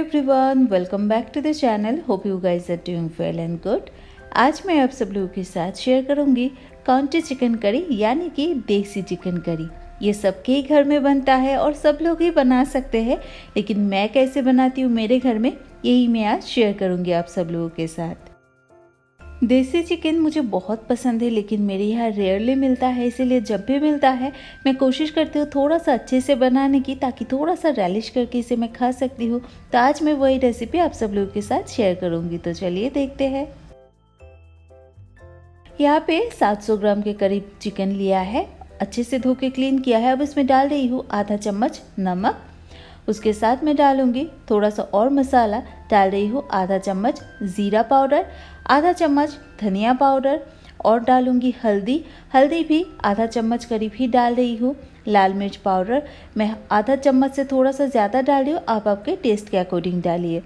everyone welcome back to the channel hope you guys are doing well and good आज मैं आप सब लोगों के साथ शेयर करूंगी काउंटी चिकन करी यानी कि देसी चिकन करी ये सबके ही घर में बनता है और सब लोग ही बना सकते हैं लेकिन मैं कैसे बनाती हूँ मेरे घर में यही मैं आज शेयर करूँगी आप सब लोगों के साथ देसी चिकन मुझे बहुत पसंद है लेकिन मेरे यहाँ रेयरली मिलता है इसीलिए जब भी मिलता है मैं कोशिश करती हूँ थोड़ा सा अच्छे से बनाने की ताकि थोड़ा सा रैलिश करके इसे मैं खा सकती हूँ तो आज मैं वही रेसिपी आप सब लोगों के साथ शेयर करूँगी तो चलिए देखते हैं यहाँ पे 700 ग्राम के करीब चिकन लिया है अच्छे से धो के क्लीन किया है अब इसमें डाल रही हूँ आधा चम्मच नमक उसके साथ मैं डालूँगी थोड़ा सा और मसाला डाल रही हूँ आधा चम्मच ज़ीरा पाउडर आधा चम्मच धनिया पाउडर और डालूंगी हल्दी हल्दी भी आधा चम्मच करीब ही डाल रही हूँ लाल मिर्च पाउडर मैं आधा चम्मच से थोड़ा सा ज़्यादा डाल रही हूँ आप आपके टेस्ट के अकॉर्डिंग डालिए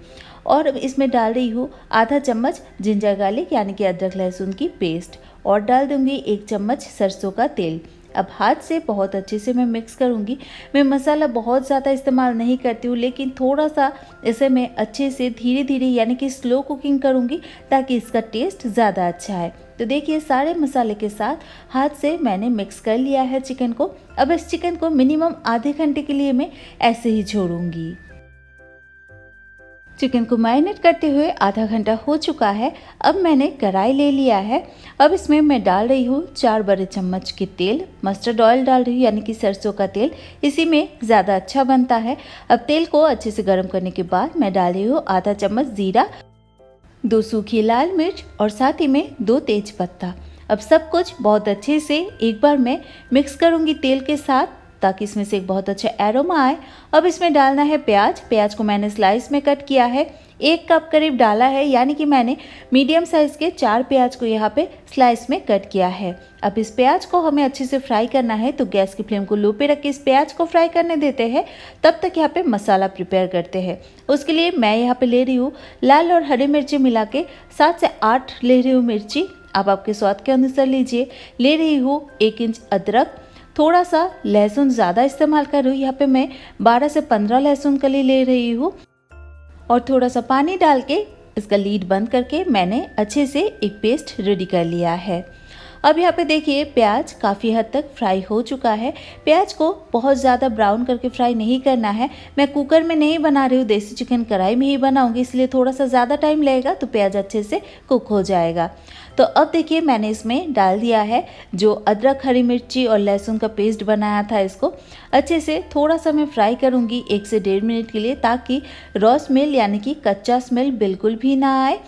और इसमें डाल रही हूँ आधा चम्मच जिंजर गार्लिक यानी कि अदरक लहसुन की पेस्ट और डाल दूंगी एक चम्मच सरसों का तेल अब हाथ से बहुत अच्छे से मैं मिक्स करूँगी मैं मसाला बहुत ज़्यादा इस्तेमाल नहीं करती हूँ लेकिन थोड़ा सा इसे मैं अच्छे से धीरे धीरे यानी कि स्लो कुकिंग करूँगी ताकि इसका टेस्ट ज़्यादा अच्छा है तो देखिए सारे मसाले के साथ हाथ से मैंने मिक्स कर लिया है चिकन को अब इस चिकन को मिनिमम आधे घंटे के लिए मैं ऐसे ही छोड़ूंगी चिकन को मैरिनेट करते हुए आधा घंटा हो चुका है अब मैंने कढ़ाई ले लिया है अब इसमें मैं डाल रही हूँ चार बड़े चम्मच के तेल मस्टर्ड ऑयल डाल रही हूँ यानी कि सरसों का तेल इसी में ज़्यादा अच्छा बनता है अब तेल को अच्छे से गर्म करने के बाद मैं डाल रही हूँ आधा चम्मच ज़ीरा दो सूखी लाल मिर्च और साथ ही में दो तेज पत्ता अब सब कुछ बहुत अच्छे से एक बार मैं मिक्स करूँगी तेल के साथ ताकि इसमें से एक बहुत अच्छा एरोमा आए अब इसमें डालना है प्याज प्याज को मैंने स्लाइस में कट किया है एक कप करीब डाला है यानी कि मैंने मीडियम साइज़ के चार प्याज को यहाँ पे स्लाइस में कट किया है अब इस प्याज को हमें अच्छे से फ्राई करना है तो गैस की फ्लेम को लो पे रख के इस प्याज को फ्राई करने देते हैं तब तक यहाँ पे मसाला प्रिपेयर करते हैं उसके लिए मैं यहाँ पे ले रही हूँ लाल और हरी मिर्ची मिला के सात से आठ ले रही हूँ मिर्ची आप आपके स्वाद के अनुसार लीजिए ले रही हूँ एक इंच अदरक थोड़ा सा लहसुन ज़्यादा इस्तेमाल कर रही हूँ यहाँ पे मैं 12 से 15 लहसुन कली ले रही हूँ और थोड़ा सा पानी डाल के इसका लीड बंद करके मैंने अच्छे से एक पेस्ट रेडी कर लिया है अब यहाँ पे देखिए प्याज काफ़ी हद तक फ्राई हो चुका है प्याज को बहुत ज़्यादा ब्राउन करके फ्राई नहीं करना है मैं कुकर में नहीं बना रही हूँ देसी चिकन कढ़ाई में ही बनाऊँगी इसलिए थोड़ा सा ज़्यादा टाइम लगेगा तो प्याज अच्छे से कुक हो जाएगा तो अब देखिए मैंने इसमें डाल दिया है जो अदरक हरी मिर्ची और लहसुन का पेस्ट बनाया था इसको अच्छे से थोड़ा सा मैं फ्राई करूँगी एक से डेढ़ मिनट के लिए ताकि रॉ स्मेल यानी कि कच्चा स्मेल बिल्कुल भी ना आए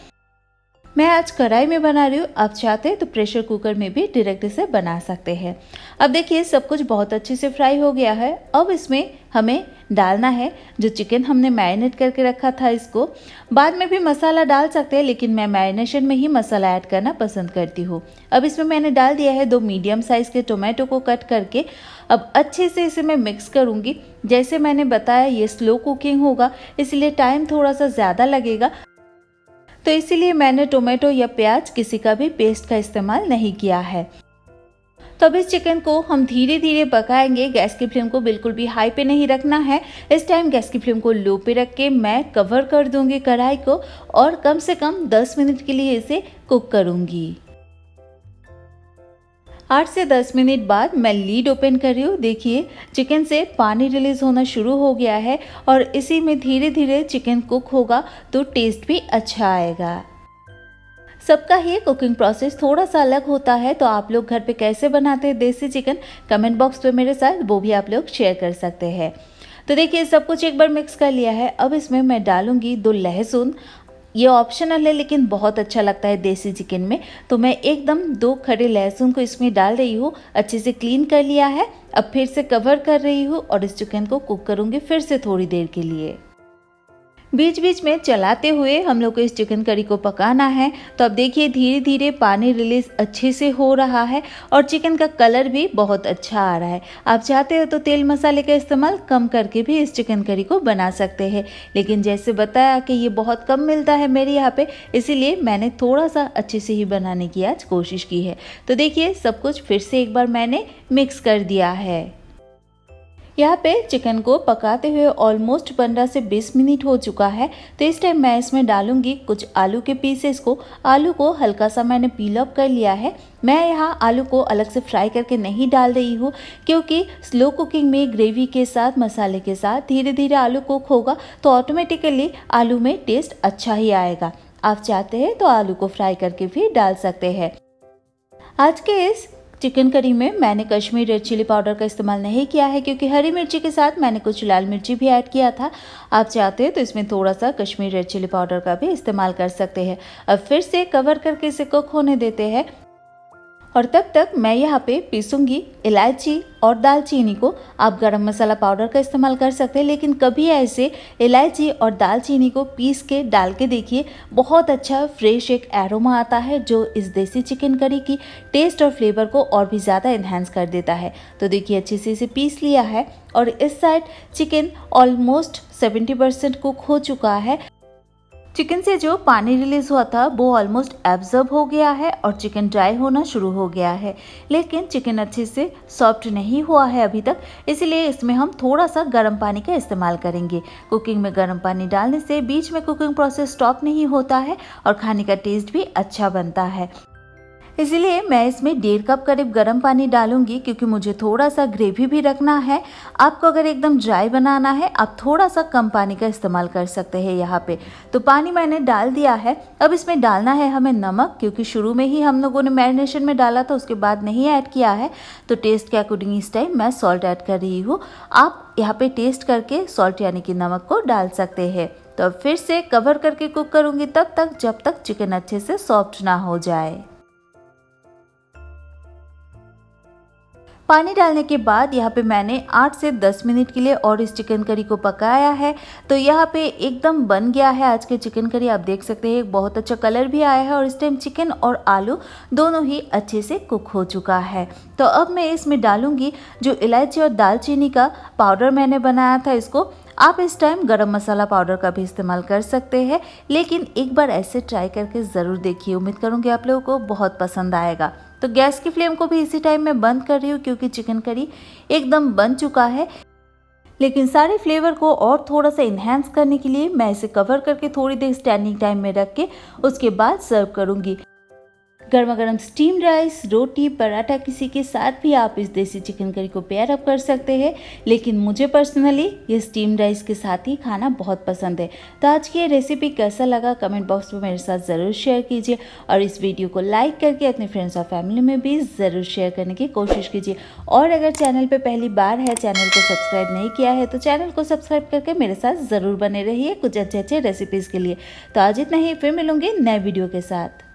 मैं आज कढ़ाई में बना रही हूँ आप चाहते हैं तो प्रेशर कुकर में भी डायरेक्ट इसे बना सकते हैं अब देखिए सब कुछ बहुत अच्छे से फ्राई हो गया है अब इसमें हमें डालना है जो चिकन हमने मैरिनेट करके रखा था इसको बाद में भी मसाला डाल सकते हैं लेकिन मैं मैरिनेशन में ही मसाला ऐड करना पसंद करती हूँ अब इसमें मैंने डाल दिया है दो मीडियम साइज़ के टोमेटो को कट करके अब अच्छे से इसे मैं मिक्स करूँगी जैसे मैंने बताया ये स्लो कुकिंग होगा इसलिए टाइम थोड़ा सा ज़्यादा लगेगा तो इसीलिए मैंने टोमेटो या प्याज किसी का भी पेस्ट का इस्तेमाल नहीं किया है तो अब इस चिकन को हम धीरे धीरे पकाएंगे गैस की फ्लेम को बिल्कुल भी हाई पे नहीं रखना है इस टाइम गैस की फ्लेम को लो पे रख के मैं कवर कर दूंगी कढ़ाई को और कम से कम 10 मिनट के लिए इसे कुक करूंगी आठ से दस मिनट बाद मैं लीड ओपन कर रही हूँ देखिए चिकन से पानी रिलीज़ होना शुरू हो गया है और इसी में धीरे धीरे चिकन कुक होगा तो टेस्ट भी अच्छा आएगा सबका ये कुकिंग प्रोसेस थोड़ा सा अलग होता है तो आप लोग घर पे कैसे बनाते हैं देसी चिकन कमेंट बॉक्स पे मेरे साथ वो भी आप लोग शेयर कर सकते हैं तो देखिए सब कुछ एक बार मिक्स कर लिया है अब इसमें मैं डालूंगी दो लहसुन ये ऑप्शनल है लेकिन बहुत अच्छा लगता है देसी चिकन में तो मैं एकदम दो खड़े लहसुन को इसमें डाल रही हूँ अच्छे से क्लीन कर लिया है अब फिर से कवर कर रही हूँ और इस चिकन को कुक करूँगी फिर से थोड़ी देर के लिए बीच बीच में चलाते हुए हम लोग को इस चिकन करी को पकाना है तो अब देखिए धीरे धीरे पानी रिलीज अच्छे से हो रहा है और चिकन का कलर भी बहुत अच्छा आ रहा है आप चाहते हो तो तेल मसाले का इस्तेमाल कम करके भी इस चिकन करी को बना सकते हैं लेकिन जैसे बताया कि ये बहुत कम मिलता है मेरे यहाँ पे इसीलिए मैंने थोड़ा सा अच्छे से ही बनाने की आज कोशिश की है तो देखिए सब कुछ फिर से एक बार मैंने मिक्स कर दिया है यहाँ पे चिकन को पकाते हुए ऑलमोस्ट पंद्रह से बीस मिनट हो चुका है तो इस टाइम मैं इसमें डालूंगी कुछ आलू के पीसेस को आलू को हल्का सा मैंने पील अप कर लिया है मैं यहाँ आलू को अलग से फ्राई करके नहीं डाल रही हूँ क्योंकि स्लो कुकिंग में ग्रेवी के साथ मसाले के साथ धीरे धीरे आलू कुक होगा तो ऑटोमेटिकली आलू में टेस्ट अच्छा ही आएगा आप चाहते हैं तो आलू को फ्राई करके भी डाल सकते हैं आज के इस चिकन करी में मैंने कश्मीरी रेड चिली पाउडर का इस्तेमाल नहीं किया है क्योंकि हरी मिर्ची के साथ मैंने कुछ लाल मिर्ची भी ऐड किया था आप चाहते हैं तो इसमें थोड़ा सा कश्मीरी रेड चिली पाउडर का भी इस्तेमाल कर सकते हैं अब फिर से कवर करके इसे कुक होने देते हैं और तब तक मैं यहाँ पे पीसूँगी इलायची और दालचीनी को आप गरम मसाला पाउडर का इस्तेमाल कर सकते हैं लेकिन कभी ऐसे इलायची और दालचीनी को पीस के डाल के देखिए बहुत अच्छा फ्रेश एक एरोमा आता है जो इस देसी चिकन करी की टेस्ट और फ्लेवर को और भी ज़्यादा इन्हेंस कर देता है तो देखिए अच्छे से इसे पीस लिया है और इस side chicken almost seventy percent cook हो चुका है चिकन से जो पानी रिलीज हुआ था वो ऑलमोस्ट एब्जर्ब हो गया है और चिकन ड्राई होना शुरू हो गया है लेकिन चिकन अच्छे से सॉफ्ट नहीं हुआ है अभी तक इसलिए इसमें हम थोड़ा सा गर्म पानी का इस्तेमाल करेंगे कुकिंग में गर्म पानी डालने से बीच में कुकिंग प्रोसेस स्टॉप नहीं होता है और खाने का टेस्ट भी अच्छा बनता है इसलिए मैं इसमें डेढ़ कप करीब गर्म पानी डालूंगी क्योंकि मुझे थोड़ा सा ग्रेवी भी रखना है आपको अगर एकदम ड्राई बनाना है आप थोड़ा सा कम पानी का इस्तेमाल कर सकते हैं यहाँ पे तो पानी मैंने डाल दिया है अब इसमें डालना है हमें नमक क्योंकि शुरू में ही हम लोगों ने मैरिनेशन में डाला था उसके बाद नहीं ऐड किया है तो टेस्ट के अकॉर्डिंग इस टाइम मैं सॉल्ट ऐड कर रही हूँ आप यहाँ पर टेस्ट करके सॉल्ट यानी कि नमक को डाल सकते हैं तो फिर से कवर करके कुक करूँगी तब तक जब तक चिकन अच्छे से सॉफ्ट ना हो जाए पानी डालने के बाद यहाँ पे मैंने 8 से 10 मिनट के लिए और इस चिकन करी को पकाया है तो यहाँ पे एकदम बन गया है आज के चिकन करी आप देख सकते हैं बहुत अच्छा कलर भी आया है और इस टाइम चिकन और आलू दोनों ही अच्छे से कुक हो चुका है तो अब मैं इसमें डालूँगी जो इलायची और दालचीनी का पाउडर मैंने बनाया था इसको आप इस टाइम गरम मसाला पाउडर का भी इस्तेमाल कर सकते हैं लेकिन एक बार ऐसे ट्राई करके ज़रूर देखिए उम्मीद करूँगी आप लोगों को बहुत पसंद आएगा तो गैस की फ्लेम को भी इसी टाइम में बंद कर रही हूँ क्योंकि चिकन करी एकदम बन चुका है लेकिन सारे फ्लेवर को और थोड़ा सा इन्हेंस करने के लिए मैं इसे कवर करके थोड़ी देर स्टैंडिंग टाइम में रख के उसके बाद सर्व करूँगी गर्मा गर्म स्टीम राइस रोटी पराठा किसी के साथ भी आप इस देसी चिकन करी को पेयर अप कर सकते हैं लेकिन मुझे पर्सनली ये स्टीम राइस के साथ ही खाना बहुत पसंद है तो आज की ये रेसिपी कैसा लगा कमेंट बॉक्स में मेरे साथ ज़रूर शेयर कीजिए और इस वीडियो को लाइक करके अपने फ्रेंड्स और फैमिली में भी ज़रूर शेयर करने की कोशिश कीजिए और अगर चैनल पर पहली बार है चैनल को सब्सक्राइब नहीं किया है तो चैनल को सब्सक्राइब करके मेरे साथ ज़रूर बने रहिए कुछ अच्छे अच्छे रेसिपीज़ के लिए तो आज इतना ही फिर मिलूँगी नए वीडियो के साथ